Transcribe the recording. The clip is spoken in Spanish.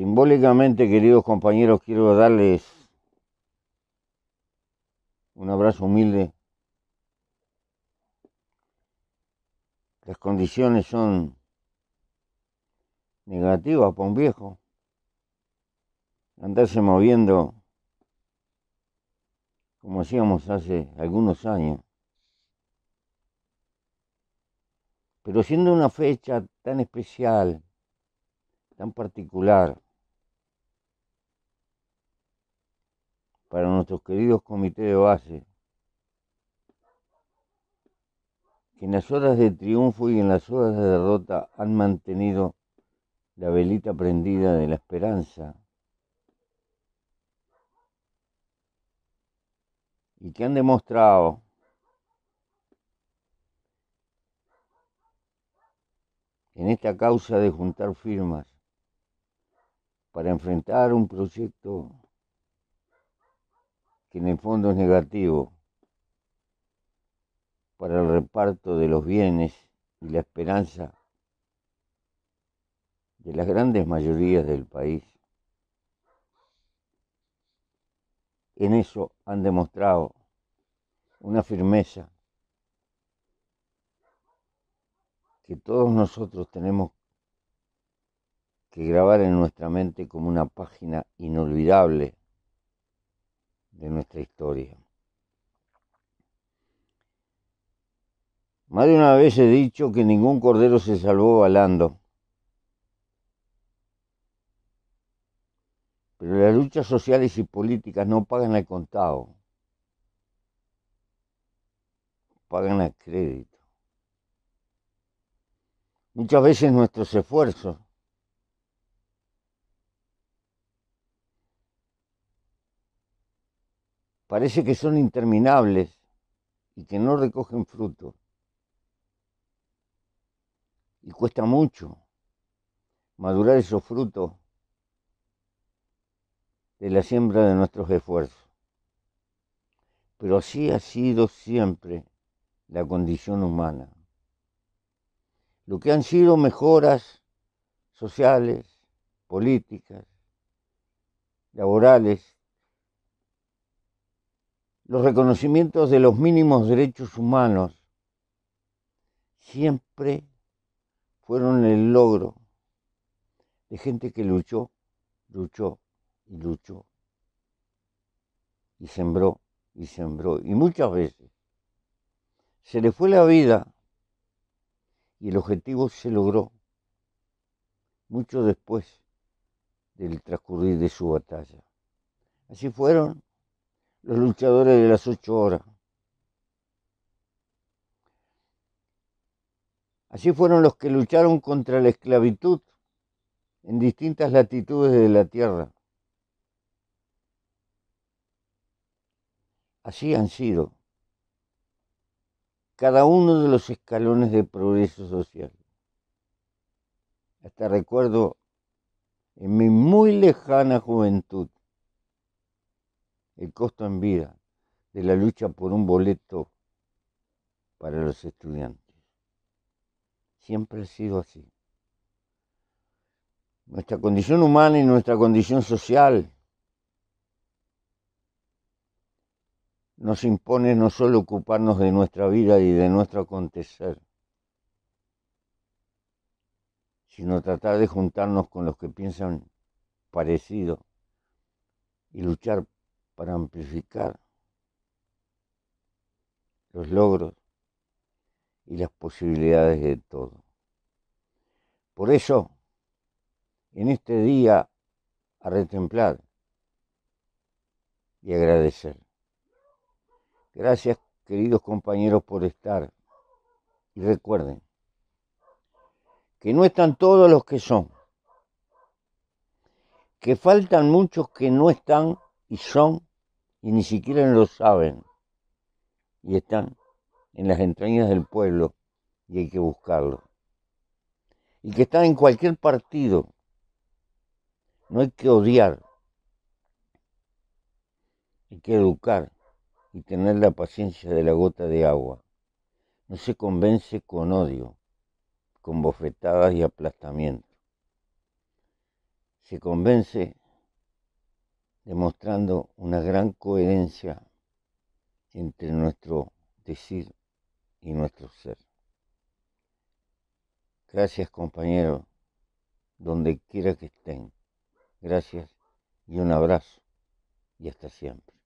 Simbólicamente, queridos compañeros, quiero darles un abrazo humilde. Las condiciones son negativas para un viejo. Andarse moviendo como hacíamos hace algunos años. Pero siendo una fecha tan especial, tan particular, para nuestros queridos comités de base, que en las horas de triunfo y en las horas de derrota han mantenido la velita prendida de la esperanza y que han demostrado en esta causa de juntar firmas para enfrentar un proyecto que en el fondo es negativo para el reparto de los bienes y la esperanza de las grandes mayorías del país. En eso han demostrado una firmeza que todos nosotros tenemos que grabar en nuestra mente como una página inolvidable de nuestra historia. Más de una vez he dicho que ningún cordero se salvó balando. Pero las luchas sociales y políticas no pagan al contado, pagan al crédito. Muchas veces nuestros esfuerzos parece que son interminables y que no recogen fruto. Y cuesta mucho madurar esos frutos de la siembra de nuestros esfuerzos. Pero así ha sido siempre la condición humana. Lo que han sido mejoras sociales, políticas, laborales, los reconocimientos de los mínimos derechos humanos siempre fueron el logro de gente que luchó, luchó y luchó. Y sembró y sembró. Y muchas veces se le fue la vida y el objetivo se logró mucho después del transcurrir de su batalla. Así fueron los luchadores de las ocho horas. Así fueron los que lucharon contra la esclavitud en distintas latitudes de la Tierra. Así han sido cada uno de los escalones de progreso social. Hasta recuerdo en mi muy lejana juventud el costo en vida de la lucha por un boleto para los estudiantes. Siempre ha sido así. Nuestra condición humana y nuestra condición social nos impone no solo ocuparnos de nuestra vida y de nuestro acontecer, sino tratar de juntarnos con los que piensan parecido y luchar para amplificar los logros y las posibilidades de todo. Por eso, en este día a retemplar y agradecer. Gracias, queridos compañeros, por estar. Y recuerden que no están todos los que son, que faltan muchos que no están y son y ni siquiera lo saben. Y están en las entrañas del pueblo y hay que buscarlo. Y que están en cualquier partido. No hay que odiar. Hay que educar y tener la paciencia de la gota de agua. No se convence con odio, con bofetadas y aplastamiento. Se convence demostrando una gran coherencia entre nuestro decir y nuestro ser. Gracias compañeros, donde quiera que estén. Gracias y un abrazo y hasta siempre.